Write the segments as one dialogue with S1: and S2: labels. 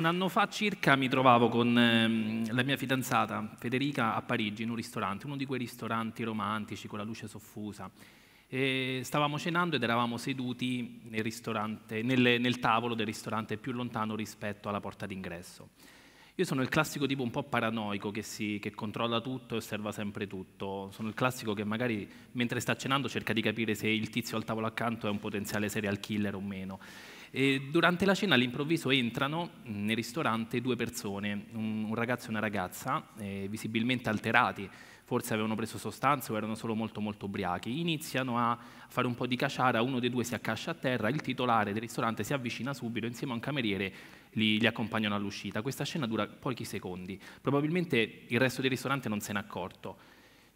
S1: un anno fa circa mi trovavo con ehm, la mia fidanzata Federica a Parigi in un ristorante, uno di quei ristoranti romantici con la luce soffusa. E stavamo cenando ed eravamo seduti nel, nel, nel tavolo del ristorante più lontano rispetto alla porta d'ingresso. Io sono il classico tipo un po' paranoico che, si, che, controlla tutto e osserva sempre tutto. Sono il classico che magari mentre sta cenando cerca di capire se il tizio al tavolo accanto è un potenziale serial killer o meno. E durante la cena all'improvviso entrano mm, nel ristorante due persone, un, ragazzo e una ragazza, eh, visibilmente alterati, forse avevano preso sostanze o erano solo molto molto ubriachi. Iniziano a fare un po' di caciara, uno dei due si accascia a terra, il titolare del ristorante si avvicina subito, insieme a un cameriere li, li accompagnano all'uscita. Questa scena dura pochi secondi, probabilmente il resto del ristorante non se n'è accorto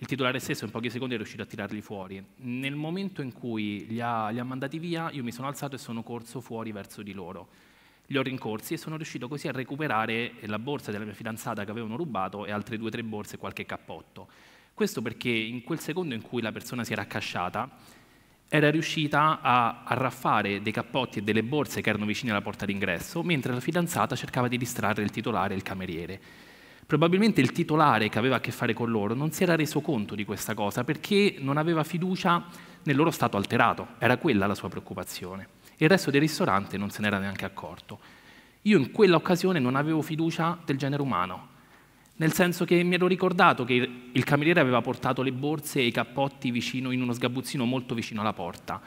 S1: il titolare stesso in pochi secondi è riuscito a tirarli fuori. Nel momento in cui li ha, li ha mandati via, io mi sono alzato e sono corso fuori verso di loro. Li ho rincorsi e sono riuscito così a recuperare la borsa della mia fidanzata che avevano rubato e altre due o tre borse e qualche cappotto. Questo perché in quel secondo in cui la persona si era accasciata, era riuscita a arraffare dei cappotti e delle borse che erano vicine alla porta d'ingresso, mentre la fidanzata cercava di distrarre il titolare e il cameriere. Probabilmente il titolare che aveva a che fare con loro non si era reso conto di questa cosa perché non aveva fiducia nel loro stato alterato, era quella la sua preoccupazione. E il resto del ristorante non se n'era neanche accorto. Io in quella occasione non avevo fiducia del genere umano, nel senso che mi ero ricordato che il cameriere aveva portato le borse e i cappotti vicino, in uno sgabuzzino molto vicino alla porta.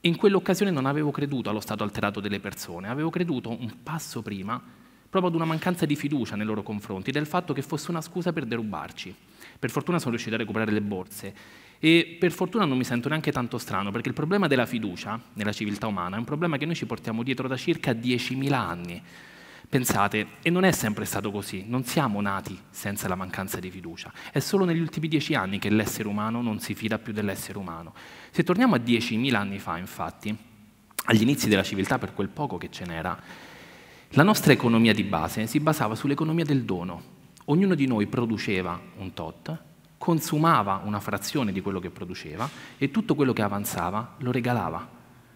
S1: in quell'occasione non avevo creduto allo stato alterato delle persone, avevo creduto un passo prima proprio ad una mancanza di fiducia nei loro confronti, del fatto che fosse una scusa per derubarci. Per fortuna sono riuscito a recuperare le borse e per fortuna non mi sento neanche tanto strano, perché il problema della fiducia nella civiltà umana è un problema che noi ci portiamo dietro da circa 10.000 anni. Pensate, e non è sempre stato così, non siamo nati senza la mancanza di fiducia, è solo negli ultimi dieci anni che l'essere umano non si fida più dell'essere umano. Se torniamo a 10.000 anni fa, infatti, agli inizi della civiltà, per quel poco che ce n'era, la nostra economia di base si basava sull'economia del dono. Ognuno di noi produceva un tot, consumava una frazione di quello che produceva e tutto quello che avanzava lo regalava.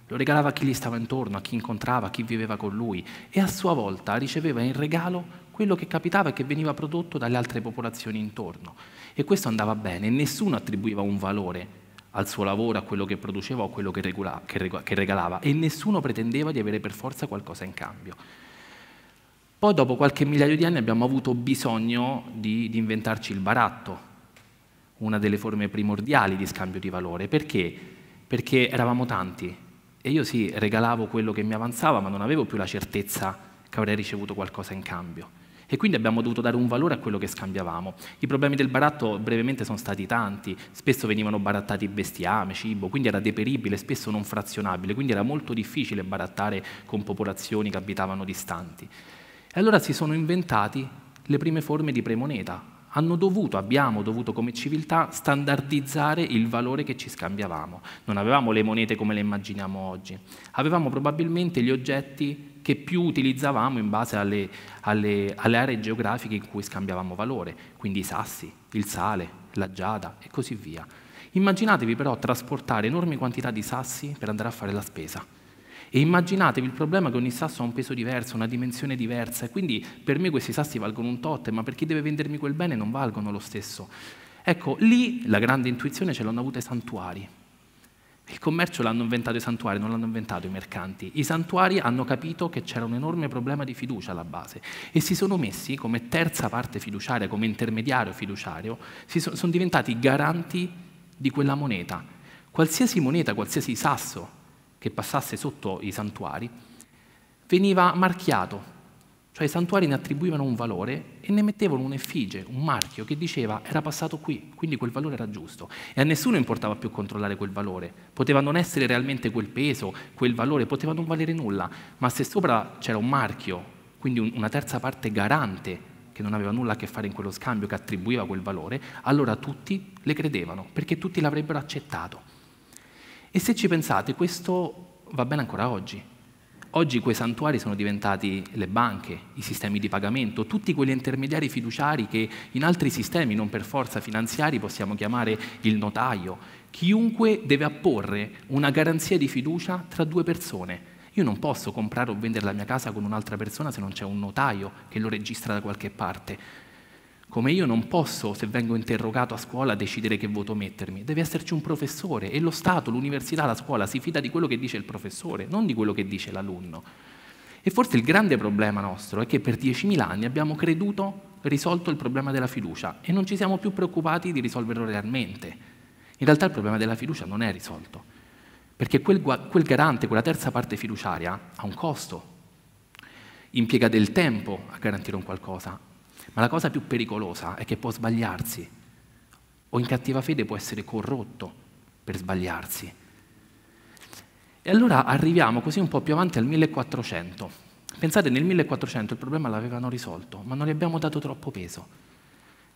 S1: Lo regalava a chi gli stava intorno, a chi incontrava, a chi viveva con lui e a sua volta riceveva in regalo quello che capitava e che veniva prodotto dalle altre popolazioni intorno. E questo andava bene, nessuno attribuiva un valore al suo lavoro, a quello che produceva o a quello che, regalava e nessuno pretendeva di avere per forza qualcosa in cambio. Poi dopo qualche migliaio di anni abbiamo avuto bisogno di, di inventarci il baratto, una delle forme primordiali di scambio di valore. Perché? Perché eravamo tanti e io sì, regalavo quello che mi avanzava, ma non avevo più la certezza che avrei ricevuto qualcosa in cambio. E quindi abbiamo dovuto dare un valore a quello che scambiavamo. I problemi del baratto brevemente sono stati tanti, spesso venivano barattati bestiame, cibo, quindi era deperibile, spesso non frazionabile, quindi era molto difficile barattare con popolazioni che abitavano distanti. E allora si sono inventati le prime forme di premoneta. Hanno dovuto, abbiamo dovuto come civiltà standardizzare il valore che ci scambiavamo. Non avevamo le monete come le immaginiamo oggi, avevamo probabilmente gli oggetti che più utilizzavamo in base alle, alle, alle aree geografiche in cui scambiavamo valore, quindi i sassi, il sale, la giada e così via. Immaginatevi però trasportare enormi quantità di sassi per andare a fare la spesa e immaginatevi il problema che ogni sasso ha un peso diverso, una dimensione diversa, e quindi per me questi sassi valgono un tot, ma per chi deve vendermi quel bene non valgono lo stesso. Ecco, lì la grande intuizione ce l'hanno avuta i santuari. Il commercio l'hanno inventato i santuari, non l'hanno inventato i mercanti. I santuari hanno capito che c'era un enorme problema di fiducia alla base e si sono messi come terza parte fiduciaria, come intermediario fiduciario, sono diventati garanti di quella moneta. Qualsiasi moneta, qualsiasi sasso che passasse sotto i santuari, veniva marchiato, cioè i santuari ne attribuivano un valore e ne mettevano un'effigie, un marchio che diceva era passato qui, quindi quel valore era giusto. E a nessuno importava più controllare quel valore, poteva non essere realmente quel peso, quel valore, poteva non valere nulla, ma se sopra c'era un marchio, quindi una terza parte garante che non aveva nulla a che fare in quello scambio, che attribuiva quel valore, allora tutti le credevano, perché tutti l'avrebbero accettato. E se ci pensate, questo va bene ancora oggi. Oggi quei santuari sono diventati le banche, i sistemi di pagamento, tutti quegli intermediari fiduciari che in altri sistemi, non per forza finanziari, possiamo chiamare il notaio. Chiunque deve apporre una garanzia di fiducia tra due persone. Io non posso comprare o vendere la mia casa con un'altra persona se non c'è un notaio che lo registra da qualche parte. Come io non posso, se vengo interrogato a scuola, decidere che voto mettermi. Deve esserci un professore e lo Stato, l'università, la scuola si fida di quello che dice il professore, non di quello che dice l'alunno. E forse il grande problema nostro è che per 10.000 anni abbiamo creduto risolto il problema della fiducia e non ci siamo più preoccupati di risolverlo realmente. In realtà il problema della fiducia non è risolto, perché quel, quel garante, quella terza parte fiduciaria ha un costo, impiega del tempo a garantire un qualcosa, ma la cosa più pericolosa è che può sbagliarsi o in cattiva fede può essere corrotto per sbagliarsi. E allora arriviamo così un po' più avanti al 1400. Pensate, nel 1400 il problema l'avevano risolto, ma non gli abbiamo dato troppo peso.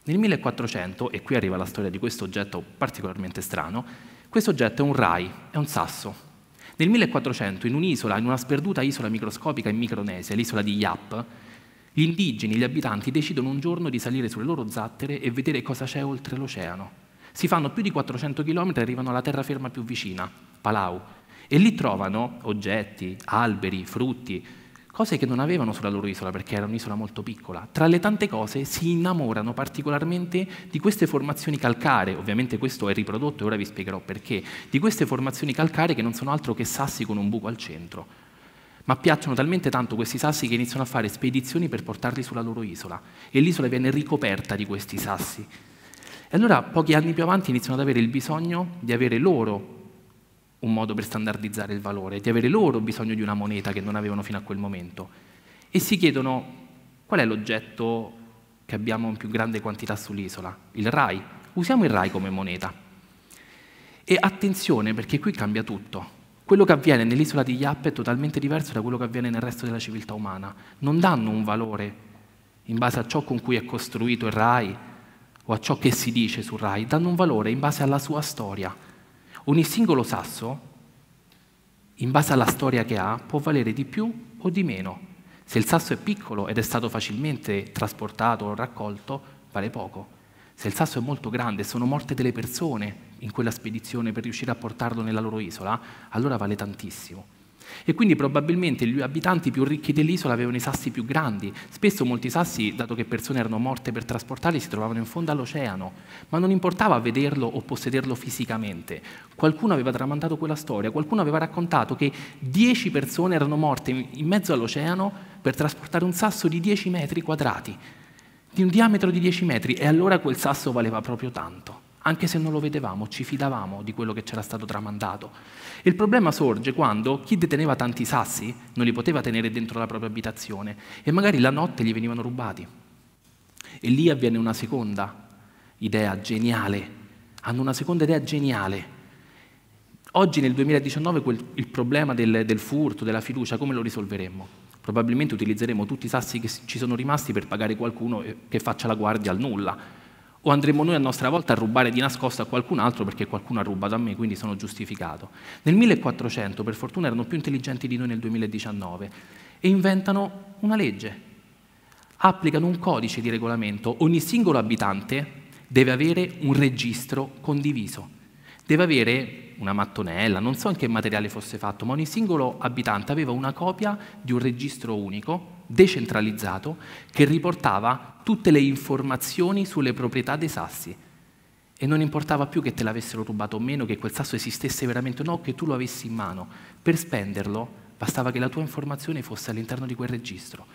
S1: Nel 1400, e qui arriva la storia di questo oggetto particolarmente strano, questo oggetto è un rai, è un sasso. Nel 1400, in un'isola, in una sperduta isola microscopica in Micronesia, l'isola di Yap, gli indigeni, gli abitanti, decidono un giorno di salire sulle loro zattere e vedere cosa c'è oltre l'oceano. Si fanno più di 400 km e arrivano alla terraferma più vicina, Palau, e lì trovano oggetti, alberi, frutti, cose che non avevano sulla loro isola perché era un'isola molto piccola. Tra le tante cose si innamorano particolarmente di queste formazioni calcaree, ovviamente questo è riprodotto e ora vi spiegherò perché, di queste formazioni calcaree che non sono altro che sassi con un buco al centro ma piacciono talmente tanto questi sassi che iniziano a fare spedizioni per portarli sulla loro isola e l'isola viene ricoperta di questi sassi. E allora pochi anni più avanti iniziano ad avere il bisogno di avere loro un modo per standardizzare il valore, di avere loro bisogno di una moneta che non avevano fino a quel momento. E si chiedono qual è l'oggetto che abbiamo in più grande quantità sull'isola? Il RAI. Usiamo il RAI come moneta. E attenzione perché qui cambia tutto. Quello che avviene nell'isola di Yap è totalmente diverso da quello che avviene nel resto della civiltà umana. Non danno un valore in base a ciò con cui è costruito il Rai o a ciò che si dice sul Rai, danno un valore in base alla sua storia. Ogni singolo sasso, in base alla storia che ha, può valere di più o di meno. Se il sasso è piccolo ed è stato facilmente trasportato o raccolto, vale poco. Se il sasso è molto grande, sono morte delle persone in quella spedizione per riuscire a portarlo nella loro isola, allora vale tantissimo. E quindi probabilmente gli abitanti più ricchi dell'isola avevano i sassi più grandi. Spesso molti sassi, dato che persone erano morte per trasportarli, si trovavano in fondo all'oceano, ma non importava vederlo o possederlo fisicamente. Qualcuno aveva tramandato quella storia, qualcuno aveva raccontato che 10 persone erano morte in mezzo all'oceano per trasportare un sasso di 10 metri quadrati, di un diametro di 10 metri, e allora quel sasso valeva proprio tanto anche se non lo vedevamo, ci fidavamo di quello che c'era stato tramandato. Il problema sorge quando chi deteneva tanti sassi non li poteva tenere dentro la propria abitazione e magari la notte gli venivano rubati. E lì avviene una seconda idea geniale, hanno una seconda idea geniale. Oggi nel 2019 quel, il problema del, del furto, della fiducia, come lo risolveremmo? Probabilmente utilizzeremo tutti i sassi che ci sono rimasti per pagare qualcuno eh, che faccia la guardia al nulla o andremo noi a nostra volta a rubare di nascosto a qualcun altro perché qualcuno ha rubato a me, quindi sono giustificato. Nel 1400, per fortuna, erano più intelligenti di noi nel 2019 e inventano una legge. Applicano un codice di regolamento. Ogni singolo abitante deve avere un registro condiviso. Deve avere una mattonella, non so in che materiale fosse fatto, ma ogni singolo abitante aveva una copia di un registro unico decentralizzato che riportava tutte le informazioni sulle proprietà dei sassi. E non importava più che te l'avessero rubato o meno, che quel sasso esistesse veramente o no, che tu lo avessi in mano. Per spenderlo bastava che la tua informazione fosse all'interno di quel registro.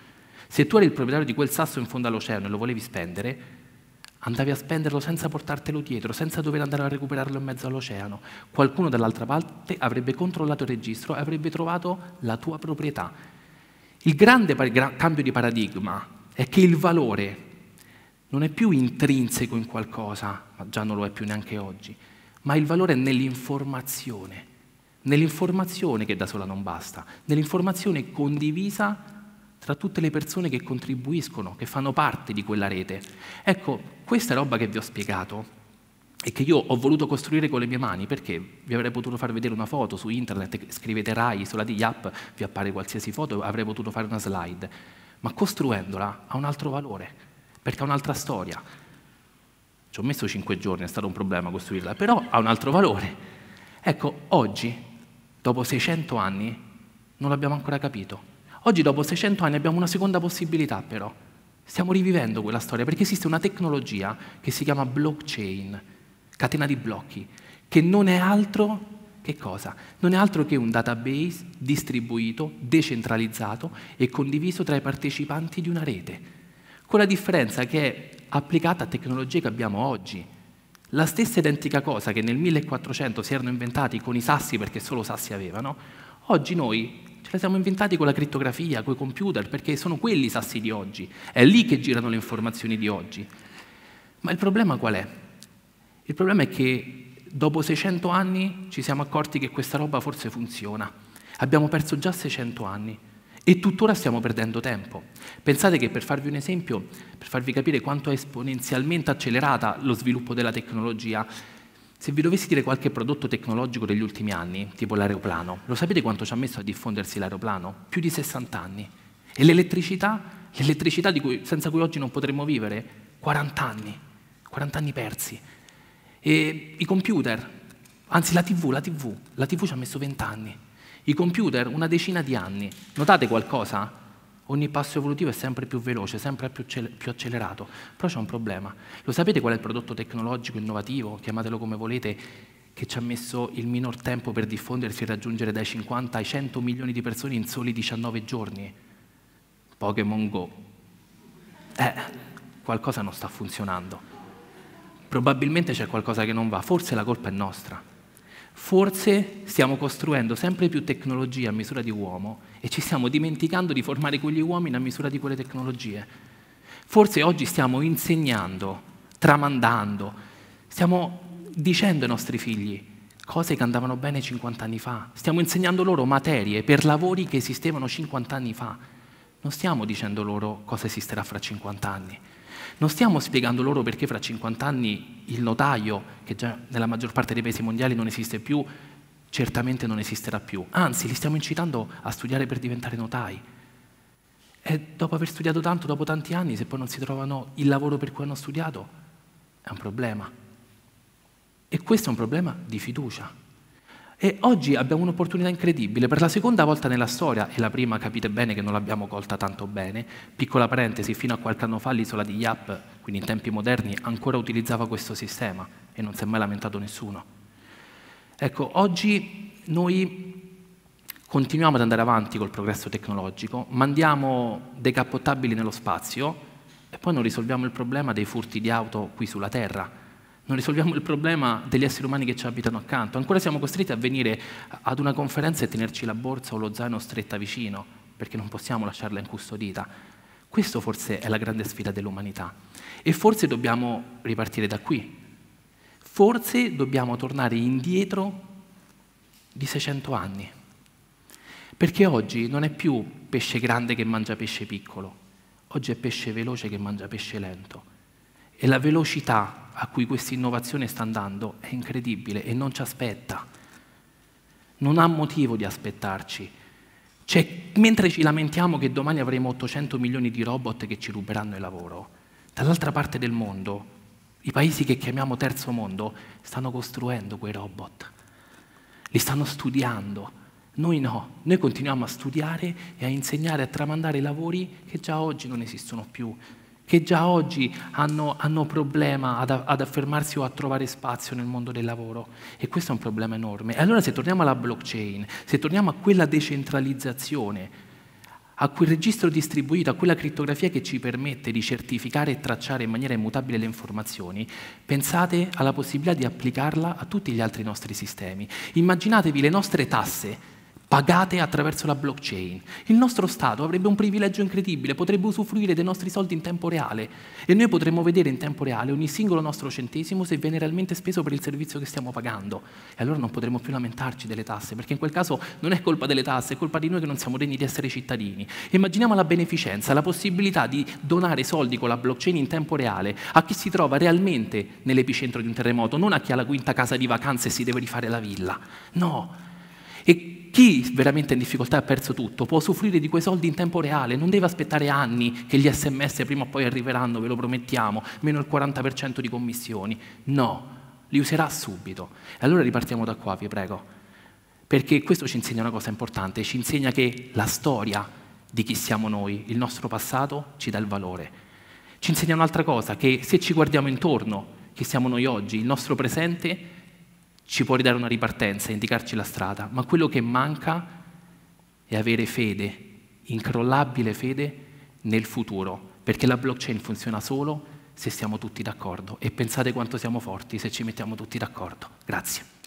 S1: Se tu eri il proprietario di quel sasso in fondo all'oceano e lo volevi spendere, andavi a spenderlo senza portartelo dietro, senza dover andare a recuperarlo in mezzo all'oceano. Qualcuno dall'altra parte avrebbe controllato il registro e avrebbe trovato la tua proprietà. Il grande cambio di paradigma è che il valore non è più intrinseco in qualcosa, ma già non lo è più neanche oggi, ma il valore è nell'informazione, nell'informazione che da sola non basta, nell'informazione condivisa tra tutte le persone che contribuiscono, che fanno parte di quella rete. Ecco, questa roba che vi ho spiegato e che io ho voluto costruire con le mie mani perché vi avrei potuto far vedere una foto su internet, scrivete RAI, sulla di app, vi appare qualsiasi foto, avrei potuto fare una slide, ma costruendola ha un altro valore, perché ha un'altra storia. Ci ho messo cinque giorni, è stato un problema costruirla, però ha un altro valore. Ecco, oggi, dopo 600 anni, non l'abbiamo ancora capito. Oggi, dopo 600 anni, abbiamo una seconda possibilità, però. Stiamo rivivendo quella storia perché esiste una tecnologia che si chiama blockchain catena di blocchi, che non è altro che cosa? Non è altro che un database distribuito, decentralizzato e condiviso tra i partecipanti di una rete, con la differenza che è applicata a tecnologie che abbiamo oggi. La stessa identica cosa che nel 1400 si erano inventati con i sassi perché solo sassi avevano, oggi noi ce la siamo inventati con la crittografia, con i computer, perché sono quelli i sassi di oggi, è lì che girano le informazioni di oggi. Ma il problema qual è? Il problema è che dopo 600 anni ci siamo accorti che questa roba forse funziona. Abbiamo perso già 600 anni e tuttora stiamo perdendo tempo. Pensate che per farvi un esempio, per farvi capire quanto è esponenzialmente accelerata lo sviluppo della tecnologia, se vi dovessi dire qualche prodotto tecnologico degli ultimi anni, tipo l'aeroplano, lo sapete quanto ci ha messo a diffondersi l'aeroplano? Più di 60 anni. E l'elettricità? L'elettricità cui, senza cui oggi non potremmo vivere? 40 anni. 40 anni persi. E I computer, anzi la TV, la TV, la TV ci ha messo vent'anni, i computer una decina di anni. Notate qualcosa? Ogni passo evolutivo è sempre più veloce, sempre più, più accelerato, però c'è un problema. Lo sapete qual è il prodotto tecnologico innovativo, chiamatelo come volete, che ci ha messo il minor tempo per diffondersi e raggiungere dai 50 ai 100 milioni di persone in soli 19 giorni? Pokémon Go. Eh, qualcosa non sta funzionando probabilmente c'è qualcosa che non va, forse la colpa è nostra. Forse stiamo costruendo sempre più tecnologie a misura di uomo e ci stiamo dimenticando di formare quegli uomini a misura di quelle tecnologie. Forse oggi stiamo insegnando, tramandando, stiamo dicendo ai nostri figli cose che andavano bene 50 anni fa, stiamo insegnando loro materie per lavori che esistevano 50 anni fa. Non stiamo dicendo loro cosa esisterà fra 50 anni, non stiamo spiegando loro perché fra 50 anni il notaio, che già nella maggior parte dei paesi mondiali non esiste più, certamente non esisterà più. Anzi, li stiamo incitando a studiare per diventare notai. E dopo aver studiato tanto, dopo tanti anni, se poi non si trovano il lavoro per cui hanno studiato, è un problema. E questo è un problema di fiducia. E oggi abbiamo un'opportunità incredibile, per la seconda volta nella storia, e la prima capite bene che non l'abbiamo colta tanto bene, piccola parentesi, fino a qualche anno fa l'isola di Yap, quindi in tempi moderni, ancora utilizzava questo sistema e non si è mai lamentato nessuno. Ecco, oggi noi continuiamo ad andare avanti col progresso tecnologico, mandiamo dei cappottabili nello spazio e poi non risolviamo il problema dei furti di auto qui sulla Terra non risolviamo il problema degli esseri umani che ci abitano accanto. Ancora siamo costretti a venire ad una conferenza e tenerci la borsa o lo zaino stretta vicino, perché non possiamo lasciarla incustodita. Questa forse è la grande sfida dell'umanità. E forse dobbiamo ripartire da qui. Forse dobbiamo tornare indietro di 600 anni. Perché oggi non è più pesce grande che mangia pesce piccolo, oggi è pesce veloce che mangia pesce lento e la velocità a cui questa innovazione sta andando è incredibile e non ci aspetta. Non ha motivo di aspettarci. Cioè, mentre ci lamentiamo che domani avremo 800 milioni di robot che ci ruberanno il lavoro, dall'altra parte del mondo, i paesi che chiamiamo terzo mondo, stanno costruendo quei robot. Li stanno studiando. Noi no, noi continuiamo a studiare e a insegnare, a tramandare lavori che già oggi non esistono più, che già oggi hanno, hanno problema ad, ad, affermarsi o a trovare spazio nel mondo del lavoro. E questo è un problema enorme. E allora se torniamo alla blockchain, se torniamo a quella decentralizzazione, a quel registro distribuito, a quella criptografia che ci permette di certificare e tracciare in maniera immutabile le informazioni, pensate alla possibilità di applicarla a tutti gli altri nostri sistemi. Immaginatevi le nostre tasse pagate attraverso la blockchain. Il nostro Stato avrebbe un privilegio incredibile, potrebbe usufruire dei nostri soldi in tempo reale e noi potremmo vedere in tempo reale ogni singolo nostro centesimo se viene realmente speso per il servizio che stiamo pagando. E allora non potremmo più lamentarci delle tasse, perché in quel caso non è colpa delle tasse, è colpa di noi che non siamo degni di essere cittadini. Immaginiamo la beneficenza, la possibilità di donare soldi con la blockchain in tempo reale a chi si trova realmente nell'epicentro di un terremoto, non a chi ha la quinta casa di vacanze e si deve rifare la villa. No. E chi veramente è in difficoltà e ha perso tutto può soffrire di quei soldi in tempo reale, non deve aspettare anni che gli sms prima o poi arriveranno, ve lo promettiamo, meno il 40% di commissioni. No, li userà subito. E allora ripartiamo da qua, vi prego, perché questo ci insegna una cosa importante, ci insegna che la storia di chi siamo noi, il nostro passato, ci dà il valore. Ci insegna un'altra cosa, che se ci guardiamo intorno, chi siamo noi oggi, il nostro presente, ci può ridare una ripartenza, indicarci la strada, ma quello che manca è avere fede, incrollabile fede nel futuro, perché la blockchain funziona solo se siamo tutti d'accordo e pensate quanto siamo forti se ci mettiamo tutti d'accordo. Grazie.